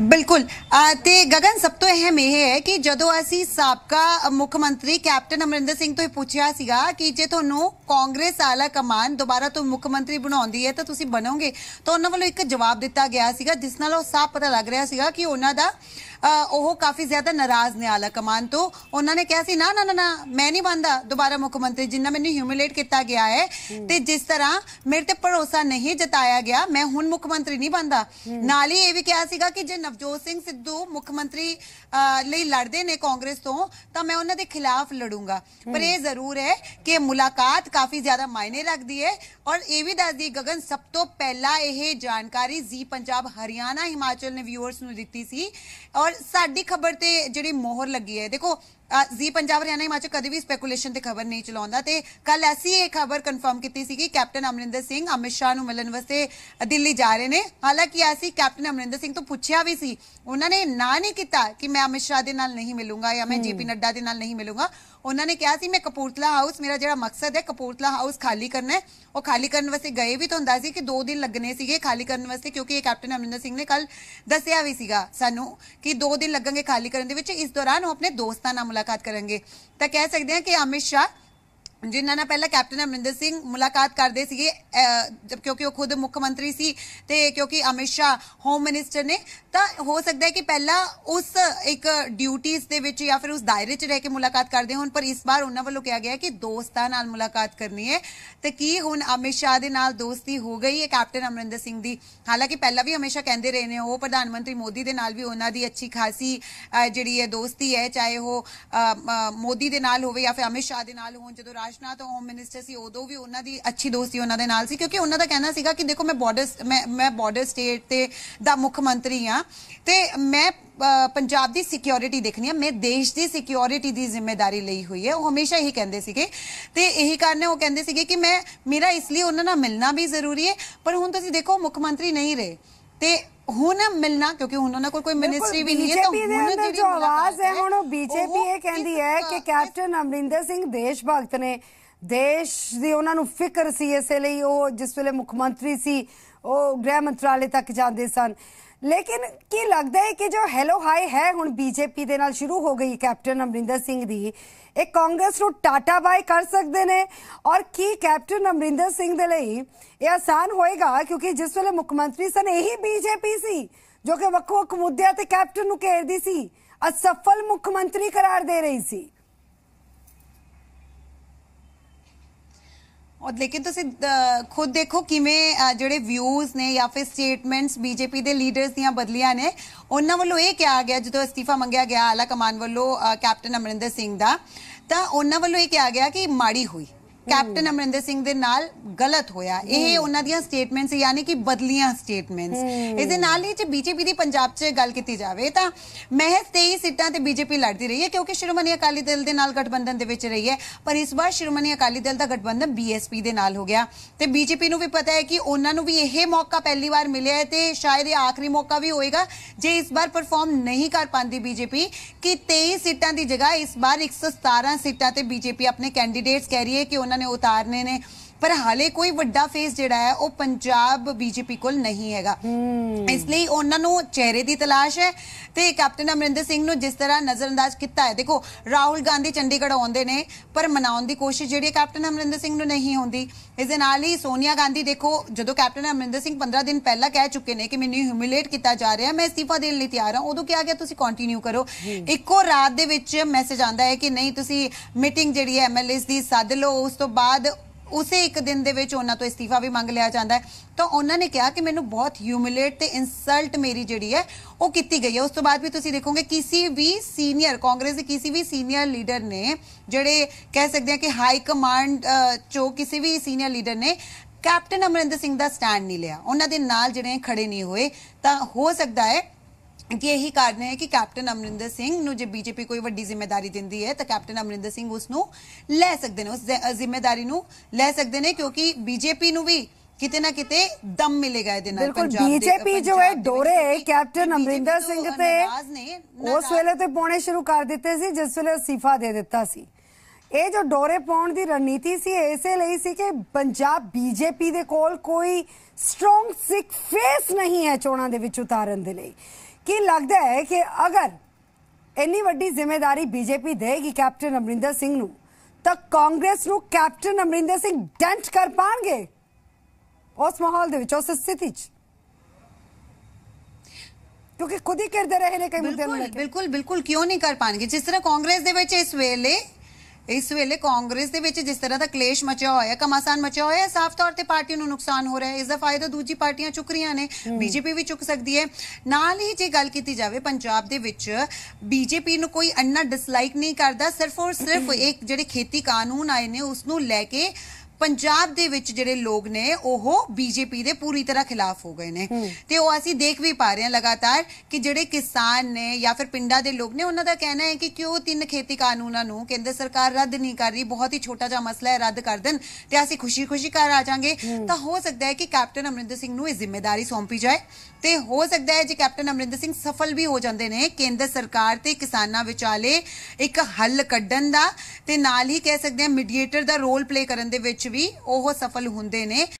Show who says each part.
Speaker 1: ਬਿਲਕੁਲ ਤੇ ਗगन ਸਭ ਤੋਂ ਅਹਿਮ ਇਹ ਹੈ ਕਿ ਜਦੋਂ ਅਸੀਂ ਸਾਬਕਾ ਮੁੱਖ ਮੰਤਰੀ ਕੈਪਟਨ ਅਮਰਿੰਦਰ ਸਿੰਘ ਤੋਂ ਇਹ ਪੁੱਛਿਆ ਸੀਗਾ ਕਿ ਜੇ ਤੁਹਾਨੂੰ ਕਾਂਗਰਸ ਆਲਾ ਕਮਾਨ ਦੁਬਾਰਾ ਤੋਂ ਮੁੱਖ ਮੰਤਰੀ ਬਣਾਉਂਦੀ ਹੈ ਤਾਂ ਤੁਸੀਂ ਬਣੋਗੇ ਤਾਂ ਉਹਨਾਂ ਵੱਲੋਂ ਇੱਕ ਜਵਾਬ ਦਿੱਤਾ ਗਿਆ ਸੀਗਾ ਜਿਸ ਨਾਲ ਉਹ ਸਾਫ਼ ਪਤਾ ਲੱਗ ਰਿਹਾ ਸੀਗਾ ਕਿ ਉਹਨਾਂ ਦਾ ਉਹ ਕਾਫੀ ਜ਼ਿਆਦਾ ਨਾਰਾਜ਼ ਨੇ ਆਲਾ ਕਮਾਨ ਤੋਂ ਉਹਨਾਂ ਨੇ ਕਿਹਾ ਸੀ ਨਾ ਨਾ ਨਾ ਮੈਂ ਨਹੀਂ ਬੰਦਾ ਦੁਬਾਰਾ ਮੁੱਖ ਮੰਤਰੀ ਜਿੰਨਾ ਮੈਨੂੰ ਹਿਊਮਿਲੇਟ ਕੀਤਾ ਗਿਆ ਹੈ ਤੇ ਜਿਸ ਤਰ੍ਹਾਂ ਮੇਰੇ ਤੇ ਭਰੋਸਾ ਨਹੀਂ ਜਤਾਇਆ ਗਿਆ ਮੈਂ ਹੁਣ ਮੁੱਖ ਮੰਤਰੀ ਨਹੀਂ ਬੰਦਾ ਨਾਲ ਹੀ ਇਹ ਵੀ ਕਿਹਾ ਸੀਗਾ ਕਿ ਜੇ ਨਵਜੋਤ ਸਿੰਘ ਸਿੱਧੂ ਮੁੱਖ ਮੰਤਰੀ ਲਈ ਲੜਦੇ ਨੇ ਕਾਂਗਰਸ ਤੋਂ ਤਾਂ ਮੈਂ ਉਹਨਾਂ ਦੇ ਖਿਲਾਫ ਲੜੂੰਗਾ ਪਰ ਇਹ ਜ਼ਰੂਰ ਹੈ ਕਿ ਮੁਲਾਕਾਤ ਕਾਫੀ ਜ਼ਿਆਦਾ ਮਾਇਨੇ ਰੱਖਦੀ ਹੈ ਔਰ ਇਹ ਵੀ ਦੱਸਦੀ ਗਗਨ ਸਭ ਤੋਂ ਪਹਿਲਾਂ ਇਹ ਜਾਣਕਾਰੀ ਜੀ ਪੰਜਾਬ ਹਰਿਆਣਾ ਹਿਮਾਚਲ ਨੇ ਵਿਊਅਰਸ ਨੂੰ ਦਿੱਤੀ ਸੀ ਔਰ ਸਾਡੀ ਖਬਰ ਤੇ ਜਿਹੜੀ ਮੋਹਰ ਲੱਗੀ ਹੈ ਦੇਖੋ ਜੀ ਪੰਜਾਬ ਹਰਿਆਣਾ ਹਿਮਾਚਲ ਕਦੇ ਵੀ ਸਪੈਕੂਲੇਸ਼ਨ ਤੇ ਖਬਰ ਨਹੀਂ ਚਲਾਉਂਦਾ ਤੇ ਕੱਲ ਐਸੀ ਇਹ ਖਬਰ ਕਨਫਰਮ ਕੀਤੀ ਸੀ ਕਿ ਕੈਪਟਨ ਅਮਰਿੰਦਰ ਸਿੰਘ ਅਮਿਤ ਸ਼ਾਹ ਨੂੰ ਮਿਲਣ ਵਾਸਤੇ ਦਿੱਲੀ ਜਾ ਰਹੇ ਨੇ ਹਾਲਾਂਕਿ ਐਸੀ ਕੈਪਟਨ ਅਮਰਿੰਦਰ ਸਿੰਘ ਤੋਂ ਪੁੱਛਿਆ ਵੀ ਸੀ ਉਹਨਾਂ ਨੇ ਨਾ ਨਹੀਂ ਕੀਤਾ ਕਿ ਮੈਂ ਅਮਿਤ ਸ਼ਾਹ ਦੇ ਨਾਲ ਨਹੀਂ ਮਿਲੂੰਗਾ ਜਾਂ ਮੈਂ ਜੀਪੀ ਨੱਡਾ ਦੇ ਨਾਲ ਨਹੀਂ ਮਿਲੂੰਗਾ ਉਹਨਾਂ ਨੇ ਕਿਹਾ ਸੀ ਮੈਂ ਕਪੂਰਤਲਾ ਹਾਊਸ ਮੇਰਾ ਜਿਹੜਾ ਮਕਸਦ ਹੈ ਕਪੂਰਤਲਾ ਹਾਊਸ ਖਾਲੀ ਕਰਨਾ ਹੈ ਉਹ ਖਾਲੀ ਕਰਨ ਵਾਸਤੇ ਗਏ ਵੀ ਤਾਂ ਹੁੰਦਾ ਸੀ ਕਿ 2 ਦਿਨ ਲੱਗਣੇ ਸੀਗੇ ਖਾਲੀ ਕਰਨ ਵਾਸਤੇ ਕਿਉਂਕਿ ਇਹ ਕੈਪਟਨ ਅਮਰਿੰਦਰ ਸਿੰਘ ਨੇ ਕੱਲ ਦੱਸਿਆ ਵੀ ਸੀਗਾ ਸਾਨੂੰ ਕਿ 2 ਦਿਨ ਲੱਗਣਗੇ ਖਾਲੀ ਕਰਨ ਦੇ ਵਿੱਚ ਇਸ ਦੌਰਾਨ ਉਹ ਆਪਣੇ ਦੋਸਤਾਂ ਨਾਲ ਮੁਲਾਕਾਤ ਕਰਨਗੇ ਤਾਂ ਕਹਿ ਸਕਦੇ ਹਾਂ ਕਿ ਅਮਿਤ ਸ਼ਾਹ ਜਿਨ੍ਹਾਂ ਨਾਲ ਪਹਿਲਾਂ ਕੈਪਟਨ ਅਮਰਿੰਦਰ ਸਿੰਘ ਮੁਲਾਕਾਤ ਕਰਦੇ ਸੀਗੇ ਜਦ ਕਿਉਂਕਿ ਉਹ ਖੁਦ ਮੁੱਖ ਮੰਤਰੀ ਸੀ ਤੇ ਕਿਉਂਕਿ ਅਮਿਤ ਸ਼ਾ ਹੋਮ ਮਿਨਿਸਟਰ ਨੇ ਤਾਂ ਹੋ ਸਕਦਾ ਹੈ ਕਿ ਪਹਿਲਾਂ ਉਸ ਇੱਕ ਡਿਊਟੀਆਂ ਦੇ ਵਿੱਚ ਜਾਂ ਫਿਰ ਉਸ ਦਾਇਰੇ 'ਚ ਰਹਿ ਕੇ ਮੁਲਾਕਾਤ ਕਰਦੇ ਹੋਣ ਪਰ ਇਸ ਵਾਰ ਉਹਨਾਂ ਵੱਲੋਂ ਕਿਹਾ ਗਿਆ ਕਿ ਦੋਸਤਾਂ ਨਾਲ ਮੁਲਾਕਾਤ ਕਰਨੀ ਹੈ ਤੇ ਕੀ ਹੁਣ ਅਮਿਤ ਸ਼ਾ ਦੇ ਨਾਲ ਦੋਸਤੀ ਹੋ ਗਈ ਹੈ ਕੈਪਟਨ ਅਮਰਿੰਦਰ ਸਿੰਘ ਦੀ ਹਾਲਾਂਕਿ ਪਹਿਲਾਂ ਵੀ ਹਮੇਸ਼ਾ ਕਹਿੰਦੇ ਰਹੇ ਨੇ ਉਹ ਪ੍ਰਧਾਨ ਮੰਤਰੀ ਮੋਦੀ ਦੇ ਨਾਲ ਵੀ ਉਹਨਾਂ ਦੀ ਅੱਛੀ ਖਾਸੀ ਜਿਹੜੀ ਹੈ ਦੋਸਤੀ ਹੈ ਚਾਹੇ ਉਹ ਮੋਦੀ ਦੇ ਨਾਲ ਹੋਵੇ ਜਾਂ ਫਿਰ ਅਮਿਤ ਸ਼ਾ ਦੇ ਨਾਲ ਹੋਣ ਜਦੋਂ ਰਾਜ ਤੋਂ ਹੋਮ ਮਿਨਿਸਟਰ ਸੀ ਉਦੋਂ ਵੀ ਉਹਨਾਂ ਦੀ ਅੱਛੀ ਦੋਸਤੀ ਉਹਨਾਂ ਦੇ ਨਾਲ ਸੀ ਕਿਉਂਕਿ ਉਹਨਾਂ ਦਾ ਕਹਿਣਾ ਸੀਗਾ ਕਿ ਦੇਖੋ ਮੈਂ ਬਾਰਡਰ ਮੈਂ ਮੈਂ ਬਾਰਡਰ ਸਟੇਟ ਤੇ ਦਾ ਮੁੱਖ ਮੰਤਰੀ ਆ ਤੇ ਮੈਂ ਪੰਜਾਬ ਦੀ ਸਿਕਿਉਰਿਟੀ ਦੇਖਣੀ ਆ ਮੈਂ ਦੇਸ਼ ਦੀ ਸਿਕਿਉਰਿਟੀ ਦੀ ਜ਼ਿੰਮੇਵਾਰੀ ਲਈ ਹੋਈ ਹੈ ਉਹ ਹਮੇਸ਼ਾ ਇਹੀ ਕਹਿੰਦੇ ਸੀਗੇ ਤੇ ਇਹੀ ਕਾਰਨ ਉਹ ਕਹਿੰਦੇ ਸੀਗੇ ਕਿ ਮੈਂ ਮੇਰਾ ਇਸ ਲਈ ਉਹਨਾਂ ਨਾਲ ਮਿਲਣਾ ਵੀ ਜ਼ਰੂਰੀ ਹੈ ਪਰ ਹੁਣ ਤੁਸੀਂ ਦੇਖੋ ਮੁੱਖ ਮੰਤਰੀ ਨਹੀਂ ਰਹੇ ਤੇ ਹੁਣ ਮਿਲਣਾ ਕਿਉਂਕਿ ਉਹਨਾਂ ਕੋਲ ਕੋਈ ਮਿਨਿਸਟਰੀ ਵੀ ਨਹੀਂ ਹੈ ਤਾਂ ਹੁਣ ਜਿਹੜੀ ਆਵਾਜ਼ ਹੈ ਹੁਣ ਉਹ ਬੀਜੇਪੀ ਕਿ
Speaker 2: ਕੈਪਟਨ ਅਮਰਿੰਦਰ ਸਿੰਘ ਦੇਸ਼ ਭਗਤ ਨੇ ਦੇਸ਼ ਦੀ ਉਹਨਾਂ ਨੂੰ ਫਿਕਰ ਸੀ ਇਸੇ ਲਈ ਉਹ ਜਿਸ ਵੇਲੇ ਮੁੱਖ ਮੰਤਰੀ ਸੀ ਉਹ ਗ੍ਰਹਿ ਮੰਤਰਾਲੇ ਤੱਕ ਜਾਂਦੇ ਸਨ ਲੇਕਿਨ ਕੀ ਲੱਗਦਾ ਹੈ ਕਿ ਜੋ ਹੈਲੋ ਹਾਈ ਹੈ ਹੁਣ ਬੀਜੇਪੀ ਦੇ ਨਾਲ ਸ਼ੁਰੂ ਹੋ ਗਈ ਕੈਪਟਨ ਅਮਰਿੰਦਰ ਸਿੰਘ ਦੀ ਇਹ ਕਾਂਗਰਸ ਨੂੰ ਟਾਟਾ ਬਾਈ ਕਰ ਸਕਦੇ ਨੇ ਔਰ ਕੀ ਕੈਪਟਨ ਅਮਰਿੰਦਰ ਸਿੰਘ ਦੇ ਲਈ ਇਹ ਆਸਾਨ ਹੋਏਗਾ ਕਿਉਂਕਿ ਜਿਸ ਵੇਲੇ ਮੁੱਖ ਮੰਤਰੀ ਸਨ ਇਹੀ ਬੀਜੇਪੀ ਸੀ ਜੋ ਕਿ ਵੱਖ ਵੱਖ ਮੁੱਦਿਆਂ ਤੇ ਕੈਪਟਨ ਨੂੰ ਘੇਰਦੀ ਸੀ ਅਸਫਲ ਮੁੱਖ ਮੰਤਰੀ ਕਰਾਰ ਦੇ ਰਹੀ ਸੀ ਔਰ ਲੇਕਿਨ ਤੁਸੀਂ ਖੁਦ
Speaker 1: ਦੇਖੋ ਕਿਵੇਂ ਜਿਹੜੇ ਵਿਊਜ਼ ਨੇ ਜਾਂ ਫਿਰ ਸਟੇਟਮੈਂਟਸ ਬੀਜੇਪੀ ਦੇ ਲੀਡਰਸ ਦੀਆਂ ਬਦਲੀਆਂ ਨੇ ਉਹਨਾਂ ਵੱਲੋਂ ਇਹ ਕਿਹਾ ਗਿਆ ਜਦੋਂ ਅਸਤੀਫਾ ਮੰਗਿਆ ਗਿਆ ਆਲਾ ਕਮਾਨ ਵੱਲੋਂ ਕੈਪਟਨ ਅਮਰਿੰਦਰ ਸਿੰਘ ਦਾ ਤਾਂ ਉਹਨਾਂ ਵੱਲੋਂ ਇਹ ਕਿਹਾ ਗਿਆ ਕਿ ਮਾੜੀ ਹੋਈ ਕੈਪਟਨ ਅਮਰਿੰਦਰ ਸਿੰਘ ਦੇ ਨਾਲ ਗਲਤ ਹੋਇਆ ਇਹ ਉਹਨਾਂ ਦੀਆਂ ਸਟੇਟਮੈਂਟਸ ਯਾਨੀ ਕਿ ਬਦਲੀਆਂ ਸਟੇਟਮੈਂਟਸ ਇਸ ਦੇ ਨਾਲ ਹੀ ਜੇ ਬੀਜੇਪੀ ਦੀ ਪੰਜਾਬ 'ਚ ਗੱਲ ਕੀਤੀ ਜਾਵੇ ਤਾਂ ਮਹਿਜ਼ 23 ਸੀਟਾਂ ਤੇ ਬੀਜੇਪੀ ਲੜਦੀ ਰਹੀ ਹੈ ਕਿਉਂਕਿ ਸ਼੍ਰੋਮਣੀ ਅਕਾਲੀ ਦਲ ਦੇ ਨਾਲ ਗਠਬੰਧਨ ਦੇ ਵਿੱਚ ਰਹੀ ਹੈ ਪਰ ਇਸ ਵਾਰ ਸ਼੍ਰੋਮਣੀ ਅਕਾਲੀ ਦਲ ਦਾ ਗਠਬੰਧਨ ਬੀਐਸਪੀ ਦੇ ਨਾਲ ਹੋ ਗਿਆ ਤੇ ਬੀਜੇਪੀ ਨੂੰ ਵੀ ਪਤਾ ਹੈ ਕਿ ਉਹਨਾਂ ਨੂੰ ਵੀ ਇਹ ਮੌਕਾ ਪਹਿਲੀ ਵਾਰ ਮਿਲਿਆ ਹੈ ਤੇ ਸ਼ਾਇਦ ਇਹ ਆਖਰੀ ਮੌਕਾ ਵੀ ਹੋਏਗਾ ਜੇ ਇਸ ਵਾਰ ਪਰਫਾਰਮ ਨਹੀਂ ਕਰ ਪਾਉਂਦੀ ਬੀਜੇਪੀ ਕਿ 23 ਸੀਟਾਂ ਦੀ ਜਗ੍ਹਾ ਇਸ ਵਾਰ 117 ਸੀਟਾਂ ਤੇ ਬੀਜੇਪੀ ਆਪਣੇ ਕੈਂਡੀਡੇਟਸ ਕਹਿ ਰਹੀ ਹੈ ਕਿ ਉਹਨਾਂ ਉਹਨਾਂ ਨੇ ਉਤਾਰਨੇ ਨੇ ਪਰ ਹਾਲੇ ਕੋਈ ਵੱਡਾ ਫੇਸ ਜਿਹੜਾ ਹੈ ਉਹ ਪੰਜਾਬ ਬੀਜੇਪੀ ਕੋਲ ਨਹੀਂ ਹੈਗਾ ਇਸ ਲਈ ਉਹਨਾਂ ਨੂੰ ਚਿਹਰੇ ਦੀ ਤਲਾਸ਼ ਹੈ ਤੇ ਕੈਪਟਨ ਅਮਰਿੰਦਰ ਸਿੰਘ ਨੂੰ ਜਿਸ ਤਰ੍ਹਾਂ ਨਜ਼ਰਅੰਦਾਜ਼ ਕੀਤਾ ਹੈ ਦੇਖੋ ਰਾਹੁਲ ਗਾਂਧੀ ਚੰਡੀਗੜ੍ਹ ਆਉਂਦੇ ਨੇ ਪਰ ਮਨਾਉਣ ਦੀ ਕੋਸ਼ਿਸ਼ ਜਿਹੜੀ ਕੈਪਟਨ ਅਮਰਿੰਦਰ ਸਿੰਘ ਨੂੰ ਨਹੀਂ ਹੁੰਦੀ ਇਸ ਦੇ ਨਾਲ ਹੀ ਸੋਨੀਆ ਗਾਂਧੀ ਦੇਖੋ ਜਦੋਂ ਕੈਪਟਨ ਅਮਰਿੰਦਰ ਸਿੰਘ 15 ਦਿਨ ਪਹਿਲਾਂ ਕਹਿ ਚੁੱਕੇ ਨੇ ਕਿ ਮੈਨੂੰ ਹਿਊਮਿਲੇਟ ਕੀਤਾ ਜਾ ਰਿਹਾ ਮੈਂ ਅਸਤੀਫਾ ਦੇਣ ਲਈ ਤਿਆਰ ਹਾਂ ਉਦੋਂ ਕਿਹਾ ਗਿਆ ਤੁਸੀਂ ਕੰਟੀਨਿਊ ਕਰੋ ਇੱਕੋ ਰਾਤ ਦੇ ਵਿੱਚ ਮੈਸੇਜ ਆਂਦਾ ਹੈ ਕਿ ਨਹੀਂ ਤੁਸੀਂ ਮੀਟਿੰਗ ਜਿਹੜੀ ਹੈ ਐਮਐਲਏਸ ਦੀ ਸੱਦ ਲਓ ਉਸ ਤੋਂ ਬਾਅਦ ਉਸੇ ਇੱਕ ਦਿਨ ਦੇ ਵਿੱਚ ਉਹਨਾਂ ਤੋਂ ਅਸਤੀਫਾ ਵੀ ਮੰਗ ਲਿਆ ਜਾਂਦਾ ਹੈ ਤਾਂ ਉਹਨਾਂ ਨੇ ਕਿਹਾ ਕਿ ਮੈਨੂੰ ਬਹੁਤ ਹਿਊਮਿਲੇਟ ਤੇ ਇਨਸਲਟ ਮੇਰੀ ਜਿਹੜੀ ਹੈ ਉਹ ਕੀਤੀ ਗਈ ਹੈ ਉਸ ਤੋਂ ਬਾਅਦ ਵੀ ਤੁਸੀਂ ਦੇਖੋਗੇ ਕਿਸੇ ਵੀ ਸੀਨੀਅਰ ਕਾਂਗਰਸ ਦੇ ਕਿਸੇ ਵੀ ਸੀਨੀਅਰ ਲੀਡਰ ਨੇ ਜਿਹੜੇ ਕਹਿ ਸਕਦੇ ਆ ਕਿ ਹਾਈ ਕਮਾਂਡ ਚੋ ਕਿਸੇ ਵੀ ਸੀਨੀਅਰ ਲੀਡਰ ਨੇ ਕੈਪਟਨ ਅਮਰਿੰਦਰ ਸਿੰਘ ਦਾ ਸਟੈਂਡ ਨਹੀਂ ਲਿਆ ਉਹਨਾਂ ਦੇ ਨਾਲ ਜਿਹੜੇ ਖੜੇ ਨਹੀਂ ਹੋਏ ਤਾਂ ਹੋ ਸਕਦਾ ਹੈ ਕਿ ਇਹੀ ਕਾਰਨ ਹੈ ਕਿ ਕੈਪਟਨ ਅਮਰਿੰਦਰ ਸਿੰਘ ਨੂੰ ਜੇ ਬੀਜੇਪੀ ਕੋਈ ਵੱਡੀ ਜ਼ਿੰਮੇਵਾਰੀ ਦਿੰਦੀ ਹੈ ਤਾਂ ਕੈਪਟਨ ਅਮਰਿੰਦਰ ਸਿੰਘ ਉਸ ਨੂੰ ਲੈ ਸਕਦੇ ਨੇ ਉਸ ਜ਼ਿੰਮੇਵਾਰੀ ਨੂੰ ਲੈ ਸਕਦੇ ਨੇ ਕਿਉਂਕਿ ਬੀਜੇਪੀ ਨੂੰ ਵੀ ਕਿਤੇ ਨਾ ਕਿਤੇ ਦਮ ਮਿਲੇਗਾ ਇਹਦੇ ਨਾਲ ਬਿਲਕੁਲ ਬੀਜੇਪੀ ਜੋ
Speaker 2: ਹੈ ਡੋਰੇ ਕੈਪਟਨ ਅਮਰਿੰਦਰ ਸਿੰਘ ਤੇ ਉਸ ਵੇਲੇ ਤੇ ਪੌਣੇ ਸ਼ੁਰੂ ਕਰ ਦਿੱਤੇ ਸੀ ਜਿਸ ਵੇਲੇ ਅਸਤੀਫਾ ਦੇ ਦਿੱਤਾ ਸੀ ਇਹ ਜੋ ਡੋਰੇ ਪਾਉਣ ਦੀ ਰਣਨੀਤੀ ਸੀ ਇਸੇ ਲਈ ਸੀ ਕਿ ਪੰਜਾਬ ਬੀਜੇਪੀ ਦੇ ਕੋਲ ਕੋਈ ਸਟਰੋਂਗ ਸਿੱਖ ਫੇਸ ਨਹੀਂ ਹੈ ਚੋਣਾਂ ਦੇ ਵਿੱਚ ਉਤਾਰਨ ਦੇ ਲਈ ਕੀ ਲੱਗਦਾ ਹੈ ਕਿ ਅਗਰ ਇੰਨੀ ਵੱਡੀ ਜ਼ਿੰਮੇਵਾਰੀ ਬੀਜੇਪੀ ਦੇਗੀ ਕੈਪਟਨ ਅਮਰਿੰਦਰ ਸਿੰਘ ਨੂੰ ਤਾਂ ਕਾਂਗਰਸ ਨੂੰ ਕੈਪਟਨ ਅਮਰਿੰਦਰ ਸਿੰਘ ਡੈਂਟ ਕਰ ਪਾਣਗੇ ਉਸ ਮਾਹੌਲ ਦੇ ਵਿੱਚ ਉਸ ਸਥਿਤੀ 'ਚ ਕਿਉਂਕਿ ਖੁਦ
Speaker 1: ਹੀ ਕਰਦੇ ਰਹੇ ਨੇ ਕਈ ਮੁੱਦਿਆਂ ਨੂੰ ਬਿਲਕੁਲ ਬਿਲਕੁਲ ਕਿਉਂ ਨਹੀਂ ਕਰ ਪਾਣਗੇ ਜਿਸ ਤਰ੍ਹਾਂ ਕਾਂਗਰਸ ਦੇ ਵਿੱਚ ਇਸ ਵੇਲੇ ਇਸ ਵੇਲੇ ਕਾਂਗਰਸ ਦੇ ਵਿੱਚ ਜਿਸ ਤਰ੍ਹਾਂ ਦਾ ਕਲੇਸ਼ ਮਚਿਆ ਹੋਇਆ ਹੈ ਕਮਾਸਾਨ ਮਚਿਆ ਹੋਇਆ ਹੈ ਸਾਫ਼ ਤੌਰ ਤੇ ਪਾਰਟੀ ਨੂੰ ਨੁਕਸਾਨ ਹੋ ਰਿਹਾ ਹੈ ਇਸ ਦਾ ਫਾਇਦਾ ਦੂਜੀ ਪਾਰਟੀਆਂ ਚੁੱਕ ਰਹੀਆਂ ਨੇ ਬੀਜੇਪੀ ਵੀ ਚੁੱਕ ਸਕਦੀ ਹੈ ਨਾਲ ਹੀ ਜੇ ਗੱਲ ਕੀਤੀ ਜਾਵੇ ਪੰਜਾਬ ਦੇ ਵਿੱਚ ਬੀਜੇਪੀ ਨੂੰ ਕੋਈ ਅੰਨਾ ਡਿਸਲਾਈਕ ਨਹੀਂ ਕਰਦਾ ਸਿਰਫ ਔਰ ਸਿਰਫ ਇੱਕ ਜਿਹੜੇ ਖੇਤੀ ਕਾਨੂੰਨ ਆਏ ਨੇ ਉਸ ਨੂੰ ਲੈ ਕੇ ਪੰਜਾਬ ਦੇ ਵਿੱਚ ਜਿਹੜੇ ਲੋਕ ਨੇ ਉਹ ਬੀਜੇਪੀ ਦੇ ਪੂਰੀ ਤਰ੍ਹਾਂ ਖਿਲਾਫ ਹੋ ਗਏ ਨੇ ਤੇ ਉਹ ਅਸੀਂ ਦੇਖ ਵੀ ਪਾ ਰਹੇ ਹਾਂ ਲਗਾਤਾਰ ਕਿ ਜਿਹੜੇ ਕਿਸਾਨ ਨੇ ਜਾਂ ਫਿਰ ਪਿੰਡਾਂ ਦੇ ਲੋਕ ਨੇ ਉਹਨਾਂ ਦਾ ਕਹਿਣਾ ਹੈ ਕਿ ਕਿਉਂ ਤਿੰਨ ਖੇਤੀ ਕਾਨੂੰਨਾਂ ਨੂੰ ਕੇਂਦਰ ਸਰਕਾਰ ਰੱਦ ਨਹੀਂ ਕਰ ਰਹੀ ਬਹੁਤ ਹੀ ਛੋਟਾ ਜਿਹਾ ਮਸਲਾ ਹੈ ਰੱਦ ਕਰ ਦੇਣ ਤੇ ਅਸੀਂ ਖੁਸ਼ੀ-ਖੁਸ਼ੀ ਘਰ ਆ ਜਾਾਂਗੇ ਤਾਂ ਹੋ ਸਕਦਾ ਹੈ ਕਿ ਕੈਪਟਨ ਅਮਰਿੰਦਰ ਸਿੰਘ ਨੂੰ ਇਹ ਜ਼ਿੰਮੇਵਾਰੀ ਸੌਂਪੀ ਜਾਏ ਤੇ ਹੋ ਸਕਦਾ ਹੈ ਜੇ ਕੈਪਟਨ ਅਮਰਿੰਦਰ ਸਿੰਘ ਸਫਲ ਵੀ ਹੋ ਜਾਂਦੇ ਨੇ ਕੇਂਦਰ ਸਰਕਾਰ ਤੇ ਕਿਸਾਨਾਂ ਵਿਚਾਲੇ ਇੱਕ ਹੱਲ ਕੱਢਣ ਦਾ ਤੇ ਨਾਲ ਹੀ ਕਹਿ ਸਕਦੇ ਹਾਂ ਮੀਡੀਏਟਰ ਦਾ ਰੋਲ ਪਲੇ ਕਰਨ ਦੇ ਵਿੱਚ ਵੀ ਉਹ ਸਫਲ ਹੁੰਦੇ ਨੇ